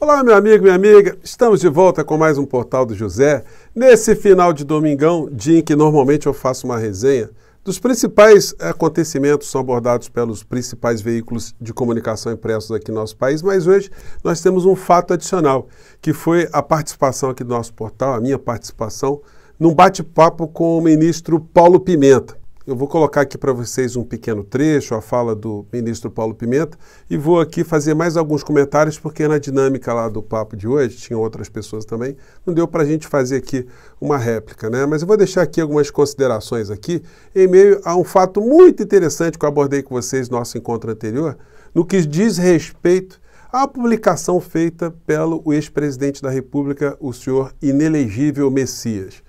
Olá, meu amigo, minha amiga. Estamos de volta com mais um Portal do José. Nesse final de domingão, dia em que normalmente eu faço uma resenha dos principais acontecimentos são abordados pelos principais veículos de comunicação impressos aqui no nosso país, mas hoje nós temos um fato adicional, que foi a participação aqui do nosso portal, a minha participação, num bate-papo com o ministro Paulo Pimenta. Eu vou colocar aqui para vocês um pequeno trecho, a fala do ministro Paulo Pimenta, e vou aqui fazer mais alguns comentários, porque na dinâmica lá do papo de hoje, tinha outras pessoas também, não deu para a gente fazer aqui uma réplica, né? Mas eu vou deixar aqui algumas considerações aqui, em meio a um fato muito interessante que eu abordei com vocês no nosso encontro anterior, no que diz respeito à publicação feita pelo ex-presidente da República, o senhor inelegível Messias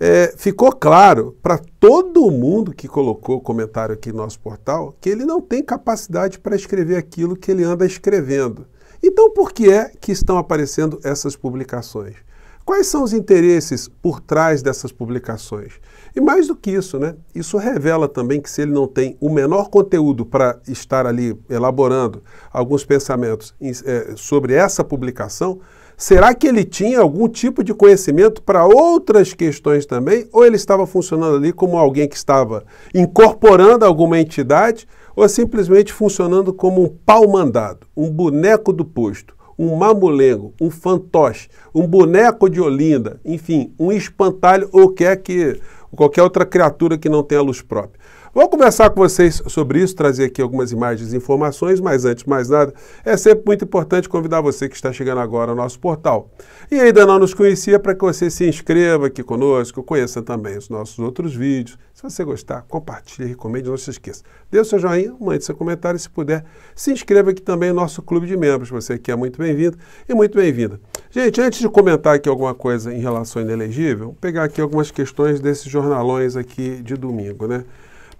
é, ficou claro para todo mundo que colocou comentário aqui no nosso portal que ele não tem capacidade para escrever aquilo que ele anda escrevendo. Então, por que é que estão aparecendo essas publicações? Quais são os interesses por trás dessas publicações? E mais do que isso, né? Isso revela também que se ele não tem o menor conteúdo para estar ali elaborando alguns pensamentos é, sobre essa publicação, Será que ele tinha algum tipo de conhecimento para outras questões também? Ou ele estava funcionando ali como alguém que estava incorporando alguma entidade ou simplesmente funcionando como um pau mandado, um boneco do posto? um mamulengo, um fantoche, um boneco de Olinda, enfim, um espantalho ou quer que qualquer outra criatura que não tenha luz própria. Vou conversar com vocês sobre isso, trazer aqui algumas imagens e informações, mas antes de mais nada, é sempre muito importante convidar você que está chegando agora ao nosso portal e ainda não nos conhecia para que você se inscreva aqui conosco, conheça também os nossos outros vídeos. Se você gostar, compartilhe, recomende, não se esqueça. Dê o seu joinha, mande seu comentário e, se puder, se inscreva aqui também no nosso clube de membros. Você aqui é muito bem-vindo e muito bem-vinda. Gente, antes de comentar aqui alguma coisa em relação ao inelegível, vou pegar aqui algumas questões desses jornalões aqui de domingo, né?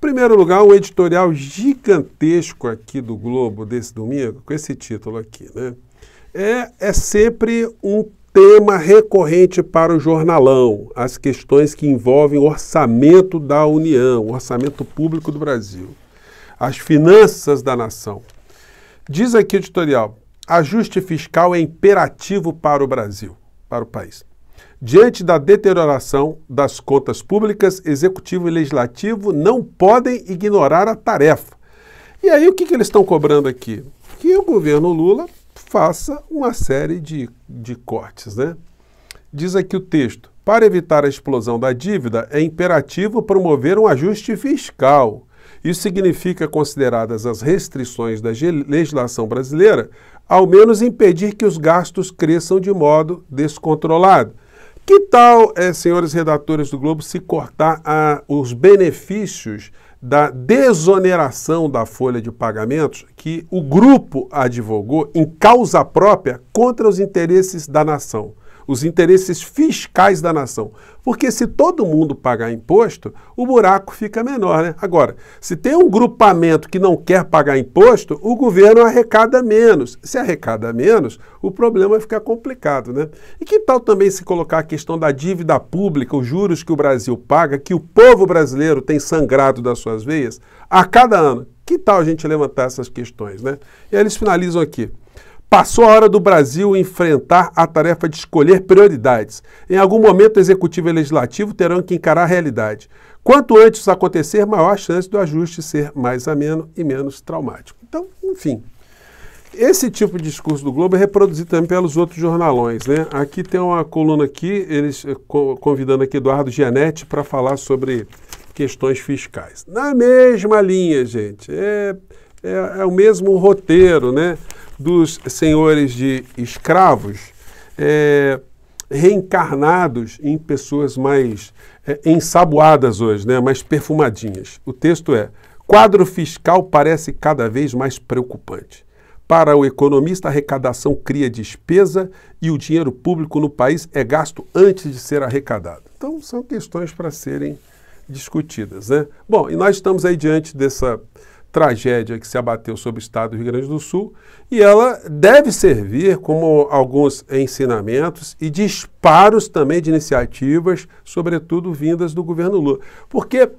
primeiro lugar, um editorial gigantesco aqui do Globo desse domingo, com esse título aqui, né? É, é sempre um tema recorrente para o jornalão, as questões que envolvem orçamento da União, orçamento público do Brasil, as finanças da nação. Diz aqui o editorial: ajuste fiscal é imperativo para o Brasil, para o país. Diante da deterioração das contas públicas, executivo e legislativo não podem ignorar a tarefa. E aí, o que, que eles estão cobrando aqui? Que o governo Lula faça uma série de, de cortes. Né? Diz aqui o texto: para evitar a explosão da dívida, é imperativo promover um ajuste fiscal. Isso significa, consideradas as restrições da legislação brasileira, ao menos impedir que os gastos cresçam de modo descontrolado. Que tal, eh, senhores redatores do Globo, se cortar ah, os benefícios da desoneração da folha de pagamentos que o grupo advogou em causa própria contra os interesses da nação? os interesses fiscais da nação. Porque se todo mundo pagar imposto, o buraco fica menor. Né? Agora, se tem um grupamento que não quer pagar imposto, o governo arrecada menos. Se arrecada menos, o problema fica complicado. Né? E que tal também se colocar a questão da dívida pública, os juros que o Brasil paga, que o povo brasileiro tem sangrado das suas veias, a cada ano? Que tal a gente levantar essas questões, né? E aí eles finalizam aqui. Passou a hora do Brasil enfrentar a tarefa de escolher prioridades. Em algum momento, o Executivo e o Legislativo terão que encarar a realidade. Quanto antes isso acontecer, maior a chance do ajuste ser mais ameno e menos traumático. Então, enfim. Esse tipo de discurso do Globo é reproduzido também pelos outros jornalões, né? Aqui tem uma coluna aqui, eles eh, convidando aqui Eduardo Gianetti para falar sobre questões fiscais. Na mesma linha, gente. É, é, é o mesmo roteiro, né? dos senhores de escravos é, reencarnados em pessoas mais é, ensaboadas hoje, né, mais perfumadinhas. O texto é: quadro fiscal parece cada vez mais preocupante. Para o economista, a arrecadação cria despesa e o dinheiro público no país é gasto antes de ser arrecadado. Então, são questões para serem discutidas. Né? Bom, e nós estamos aí diante dessa tragédia que se abateu sobre o estado do Rio Grande do Sul, e ela deve servir como alguns ensinamentos e disparos também de iniciativas, sobretudo vindas do governo Lula. Porque,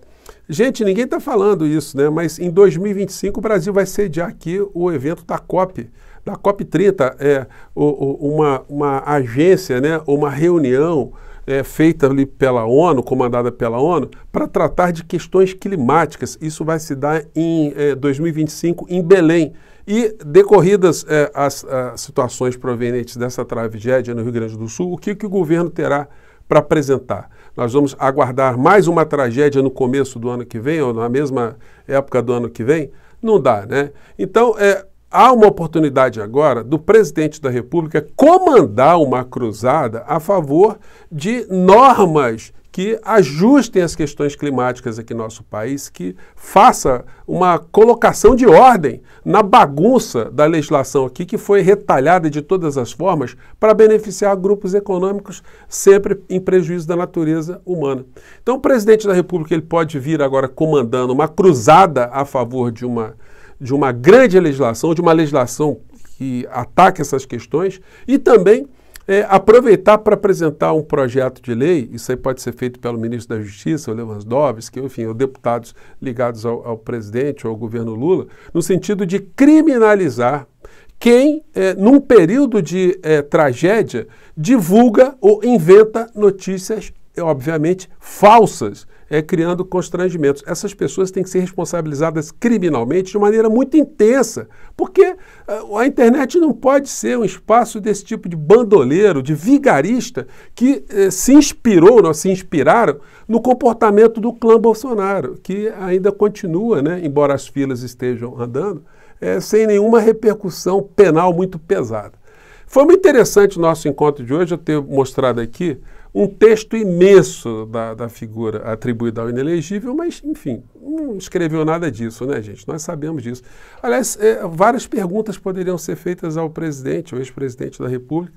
gente, ninguém está falando isso, né? mas em 2025 o Brasil vai sediar aqui o evento da COP, da COP30, é, uma, uma agência, né? uma reunião é, feita ali pela ONU, comandada pela ONU, para tratar de questões climáticas. Isso vai se dar em é, 2025 em Belém. E decorridas é, as, as, situações provenientes dessa tragédia no Rio Grande do Sul, o que, que o governo terá para apresentar? Nós vamos aguardar mais uma tragédia no começo do ano que vem, ou na mesma época do ano que vem? Não dá, né? Então, é, há uma oportunidade agora do presidente da República comandar uma cruzada a favor de normas que ajustem as questões climáticas aqui no nosso país, que faça uma colocação de ordem na bagunça da legislação aqui, que foi retalhada de todas as formas para beneficiar grupos econômicos sempre em prejuízo da natureza humana. Então, o presidente da República ele pode vir agora comandando uma cruzada a favor de uma de uma grande legislação, de uma legislação que ataque essas questões e também é, aproveitar para apresentar um projeto de lei, isso aí pode ser feito pelo ministro da Justiça, o Lewandowski, enfim, ou deputados ligados ao, ao presidente ou ao governo Lula, no sentido de criminalizar quem, é, num período de é, tragédia, divulga ou inventa notícias, obviamente, falsas é, criando constrangimentos. Essas pessoas têm que ser responsabilizadas criminalmente de maneira muito intensa, porque ah, a internet não pode ser um espaço desse tipo de bandoleiro, de vigarista que eh, se inspirou, não, se inspiraram no comportamento do clã Bolsonaro, que ainda continua, né, embora as filas estejam andando, eh, sem nenhuma repercussão penal muito pesada. Foi muito interessante o nosso encontro de hoje, eu ter mostrado aqui um texto imenso da, da figura atribuída ao inelegível, mas, enfim, não escreveu nada disso, né, gente? Nós sabemos disso. Aliás, é, várias perguntas poderiam ser feitas ao presidente, ao ex-presidente da República,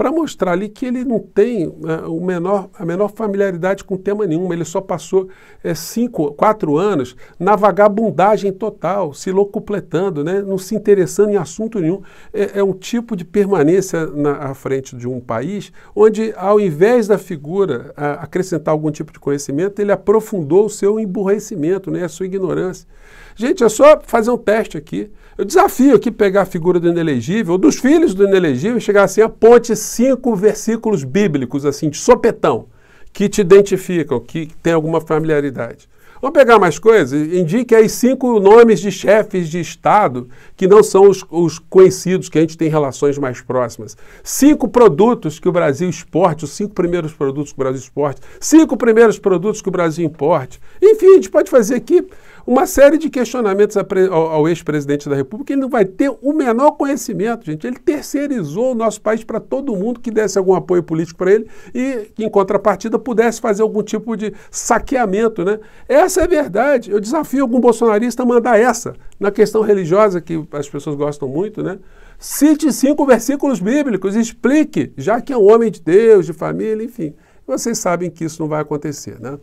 para mostrar ali que ele não tem né, o menor, a menor familiaridade com tema nenhum. Ele só passou é, cinco, quatro anos na vagabundagem total, se locupletando, né? não se interessando em assunto nenhum. É, é um tipo de permanência na, à frente de um país onde, ao invés da figura a, acrescentar algum tipo de conhecimento, ele aprofundou o seu emburrecimento, né? a sua ignorância. Gente, é só fazer um teste aqui. Eu desafio aqui pegar a figura do inelegível, ou dos filhos do inelegível, e chegar assim, a ponte cinco versículos bíblicos, assim, de sopetão, que te identificam, que tem alguma familiaridade. Vamos pegar mais coisas? Indique aí cinco nomes de chefes de Estado que não são os, os, conhecidos, que a gente tem relações mais próximas. Cinco produtos que o Brasil exporte, os cinco primeiros produtos que o Brasil exporte, cinco primeiros produtos que o Brasil importe. Enfim, a gente pode fazer aqui uma série de questionamentos ao, ex-presidente da República. Ele não vai ter o menor conhecimento, gente. Ele terceirizou o nosso país para todo mundo que desse algum apoio político para ele e que, em contrapartida, pudesse fazer algum tipo de saqueamento, né? Essa é a verdade. Eu desafio algum bolsonarista a mandar essa na questão religiosa, que as pessoas gostam muito, né? Cite cinco versículos bíblicos, explique, já que é um homem de Deus, de família, enfim. Vocês sabem que isso não vai acontecer, né?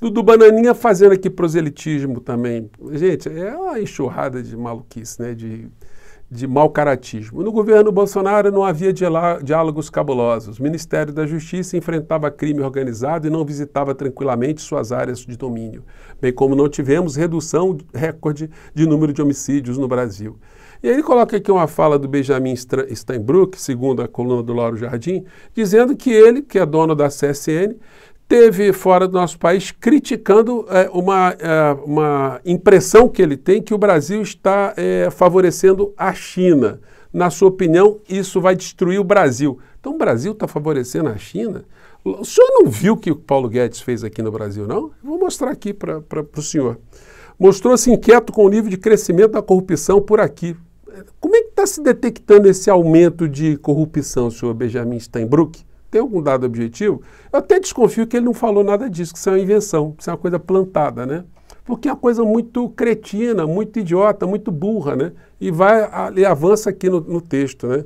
Dudu Bananinha fazendo aqui proselitismo também. Gente, é uma enxurrada de maluquice, né? De, de mau caratismo. No governo Bolsonaro não havia diálogos cabulosos. O Ministério da Justiça enfrentava crime organizado e não visitava tranquilamente suas áreas de domínio, bem como não tivemos redução recorde de número de homicídios no Brasil. E aí ele coloca aqui uma fala do Benjamin Steinbrück, segundo a coluna do Lauro Jardim, dizendo que ele, que é dono da CSN, teve fora do nosso país criticando é, uma, é, uma impressão que ele tem que o Brasil está é, favorecendo a China. Na sua opinião, isso vai destruir o Brasil. Então, o Brasil está favorecendo a China? O senhor não viu o que o Paulo Guedes fez aqui no Brasil, não? Vou mostrar aqui para o senhor. Mostrou-se inquieto com o nível de crescimento da corrupção por aqui. É, como é que está se detectando esse aumento de corrupção, senhor Benjamin Steinbrück? tem algum dado objetivo, eu até desconfio que ele não falou nada disso, que isso é uma invenção, que isso é uma coisa plantada, né? Porque é uma coisa muito cretina, muito idiota, muito burra, né? E vai e avança aqui no, no texto, né?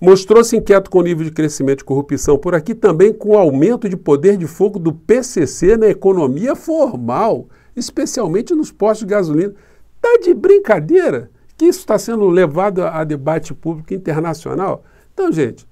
Mostrou-se inquieto com o nível de crescimento de corrupção por aqui, também com o aumento de poder de fogo do PCC na economia formal, especialmente nos postos de gasolina. Tá de brincadeira que isso está sendo levado a debate público internacional? Então, gente,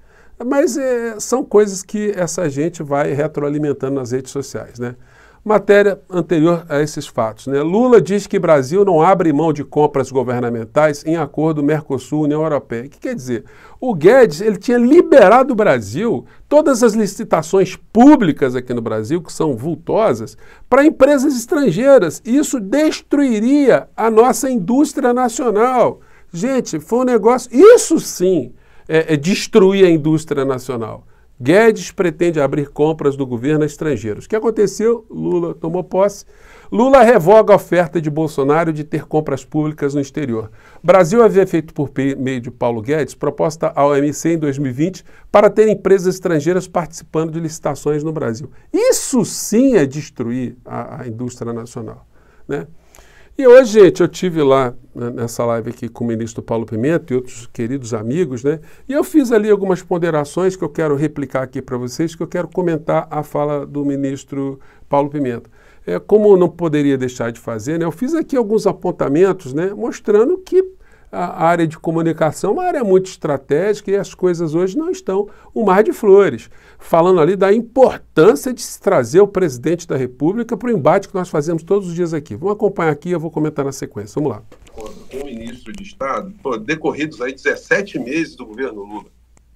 mas é, são coisas que essa gente vai retroalimentando nas redes sociais, né? Matéria anterior a esses fatos, né? Lula diz que Brasil não abre mão de compras governamentais em acordo Mercosul-União Europeia. O que quer dizer? O Guedes, ele tinha liberado o Brasil, todas as licitações públicas aqui no Brasil, que são vultosas, para empresas estrangeiras. Isso destruiria a nossa indústria nacional. Gente, foi um negócio... Isso sim é, é, destruir a indústria nacional. Guedes pretende abrir compras do governo a estrangeiros. O que aconteceu? Lula tomou posse. Lula revoga a oferta de Bolsonaro de ter compras públicas no exterior. Brasil havia feito por meio de Paulo Guedes proposta à OMC em 2020 para ter empresas estrangeiras participando de licitações no Brasil. Isso sim é destruir a, a indústria nacional. Né? E hoje, gente, eu tive lá né, nessa live aqui com o ministro Paulo Pimenta e outros queridos amigos, né? E eu fiz ali algumas ponderações que eu quero replicar aqui para vocês, que eu quero comentar a fala do ministro Paulo Pimenta. É, como eu não poderia deixar de fazer, né? Eu fiz aqui alguns apontamentos, né? Mostrando que a área de comunicação é uma área muito estratégica e as coisas hoje não estão um mar de flores. Falando ali da importância de se trazer o presidente da República para o embate que nós fazemos todos os dias aqui. Vamos acompanhar aqui, eu vou comentar na sequência. Vamos lá. Com o ministro de Estado, pô, decorridos aí 17 meses do governo Lula,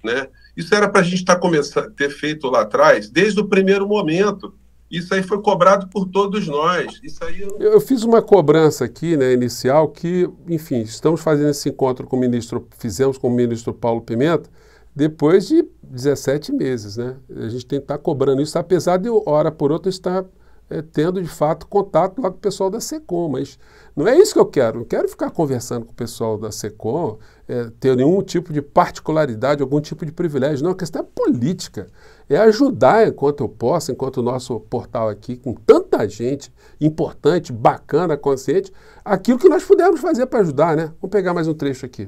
né? Isso era para a gente estar tá ter feito lá atrás, desde o primeiro momento. Isso aí foi cobrado por todos nós. Isso aí eu... eu... fiz uma cobrança aqui, né, inicial, que, enfim, estamos fazendo esse encontro com o ministro, fizemos com o ministro Paulo Pimenta, depois de 17 meses, né? A gente tem que estar cobrando isso, apesar de, hora por outra, estar é, tendo de fato contato lá com o pessoal da SECOM. Mas não é isso que eu quero. Eu quero ficar conversando com o pessoal da SECOM, é, ter nenhum tipo de particularidade, algum tipo de privilégio. Não, a questão é política. É ajudar enquanto eu posso, enquanto o nosso portal aqui, com tanta gente importante, bacana, consciente, aquilo que nós pudermos fazer para ajudar, né? Vamos pegar mais um trecho aqui.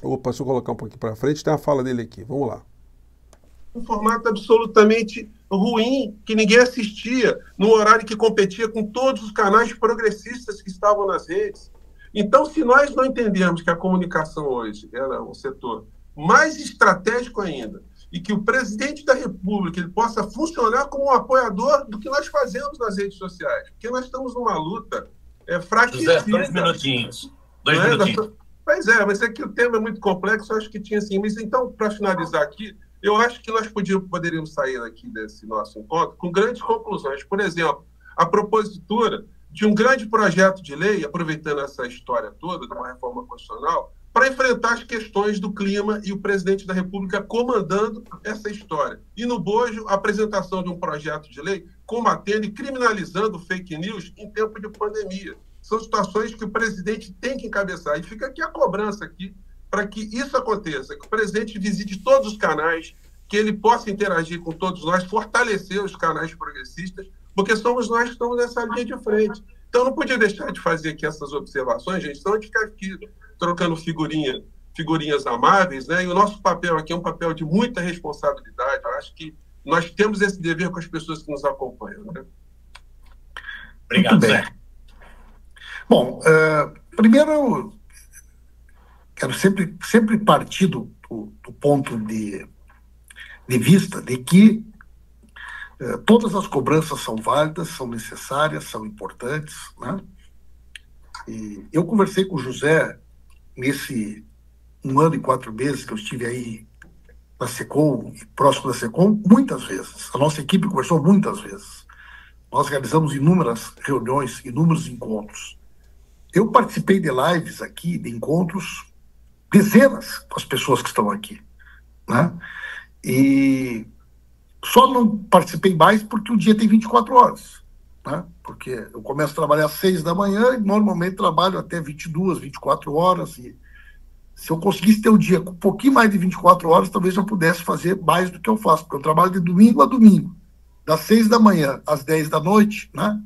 Opa, deixa eu colocar um pouquinho para frente, tem a fala dele aqui. Vamos lá um formato absolutamente ruim, que ninguém assistia, no horário que competia com todos os canais progressistas que estavam nas redes. Então, se nós não entendermos que a comunicação hoje ela é um setor mais estratégico ainda, e que o presidente da República ele possa funcionar como um apoiador do que nós fazemos nas redes sociais, porque nós estamos numa luta é, fraquíssima. Dois né? minutinhos. Dois é? Pois é, mas é que o tema é muito complexo, acho que tinha assim. Mas então, para finalizar aqui, eu acho que nós podíamos, poderíamos sair aqui desse nosso encontro com grandes conclusões. Por exemplo, a propositura de um grande projeto de lei, aproveitando essa história toda de uma reforma constitucional, para enfrentar as questões do clima e o presidente da República comandando essa história. E no bojo, a apresentação de um projeto de lei combatendo e criminalizando fake news em tempo de pandemia. São situações que o presidente tem que encabeçar. E fica aqui a cobrança aqui para que isso aconteça, que o presidente visite todos os canais, que ele possa interagir com todos nós, fortalecer os canais progressistas, porque somos nós que estamos nessa linha de frente. Então, não podia deixar de fazer aqui essas observações, gente, senão de ficar aqui trocando figurinha, figurinhas amáveis, né? E o nosso papel aqui é um papel de muita responsabilidade. Eu acho que nós temos esse dever com as pessoas que nos acompanham, né? Obrigado, Zé. Bom, uh, primeiro, quero sempre, sempre partir do, do, do ponto de, de vista de que eh, todas as cobranças são válidas, são necessárias, são importantes, né? E eu conversei com o José nesse um ano e quatro meses que eu estive aí na Secom, próximo da Secom, muitas vezes. A nossa equipe conversou muitas vezes. Nós realizamos inúmeras reuniões, inúmeros encontros. Eu participei de lives aqui, de encontros, dezenas as pessoas que estão aqui, né? E só não participei mais porque o dia tem 24 horas, né? Porque eu começo a trabalhar às 6 da manhã e normalmente trabalho até 22, 24 horas e se eu conseguisse ter um dia com um pouquinho mais de 24 horas, talvez eu pudesse fazer mais do que eu faço, porque eu trabalho de domingo a domingo, das 6 da manhã às 10 da noite, né?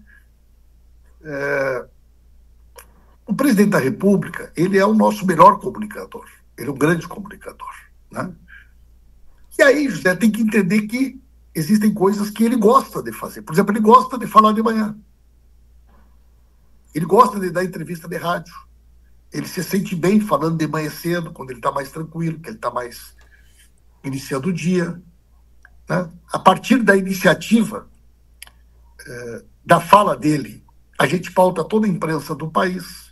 É, o presidente da República, ele é o nosso melhor comunicador. Ele é um grande comunicador, né? E aí, José, tem que entender que existem coisas que ele gosta de fazer. Por exemplo, ele gosta de falar de manhã. Ele gosta de dar entrevista de rádio. Ele se sente bem falando de manhã cedo, quando ele está mais tranquilo, que ele está mais iniciando o dia. Né? A partir da iniciativa, eh, da fala dele, a gente pauta toda a imprensa do país.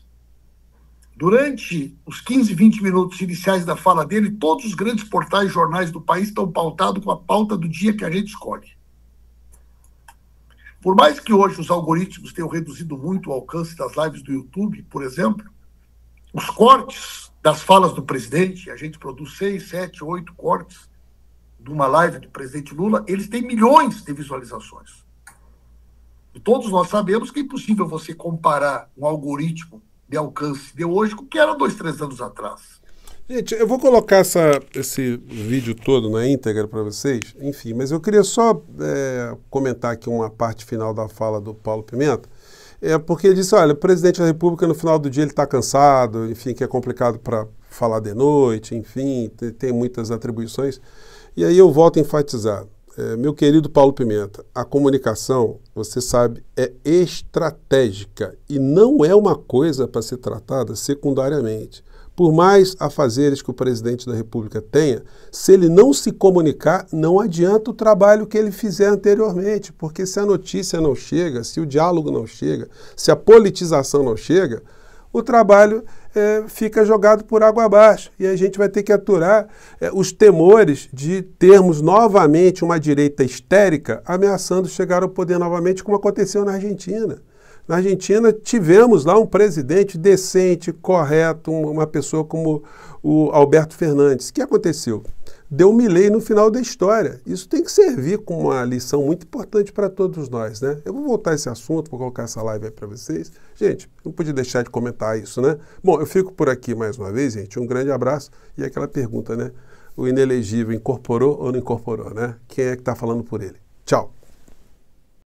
Durante os 15, 20 minutos iniciais da fala dele, todos os grandes portais e jornais do país estão pautados com a pauta do dia que a gente escolhe. Por mais que hoje os algoritmos tenham reduzido muito o alcance das lives do YouTube, por exemplo, os cortes das falas do presidente, a gente produz seis, sete, oito cortes de uma live do presidente Lula, eles têm milhões de visualizações. E todos nós sabemos que é impossível você comparar um algoritmo de alcance de hoje o que era dois, três anos atrás. Gente, eu vou colocar essa, esse vídeo todo na íntegra para vocês, enfim, mas eu queria só é, comentar aqui uma parte final da fala do Paulo Pimenta, é porque ele disse, olha, o presidente da República no final do dia ele está cansado, enfim, que é complicado para falar de noite, enfim, tem, tem muitas atribuições, e aí eu volto a enfatizar, é, meu querido Paulo Pimenta, a comunicação, você sabe, é estratégica e não é uma coisa para ser tratada secundariamente. Por mais afazeres que o presidente da República tenha, se ele não se comunicar, não adianta o trabalho que ele fizer anteriormente, porque se a notícia não chega, se o diálogo não chega, se a politização não chega, o trabalho é, fica jogado por água abaixo. E a gente vai ter que aturar é, os temores de termos novamente uma direita histérica ameaçando chegar ao poder novamente, como aconteceu na Argentina. Na Argentina tivemos lá um presidente decente, correto, uma pessoa como o Alberto Fernandes. O que aconteceu? deu Milley no final da história. Isso tem que servir como uma lição muito importante para todos nós, né? Eu vou voltar a esse assunto, vou colocar essa live aí para vocês. Gente, não podia deixar de comentar isso, né? Bom, eu fico por aqui mais uma vez, gente. Um grande abraço e aquela pergunta, né? O inelegível incorporou ou não incorporou, né? Quem é que está falando por ele? Tchau!